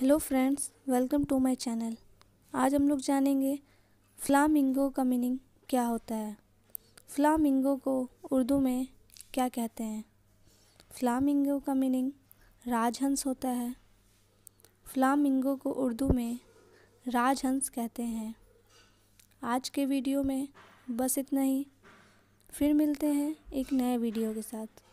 hello friends welcome to my channel आज हम लोग जानेंगे फ्लामिंगो का मीनिंग क्या होता है फ्लामिंगो को उर्दू में क्या कहते हैं फ्लामिंगो का मीनिंग राजहंस होता है फ्लामिंगो को उर्दू में राजहंस कहते हैं आज के वीडियो में बस इतना ही फिर मिलते हैं एक नए वीडियो के साथ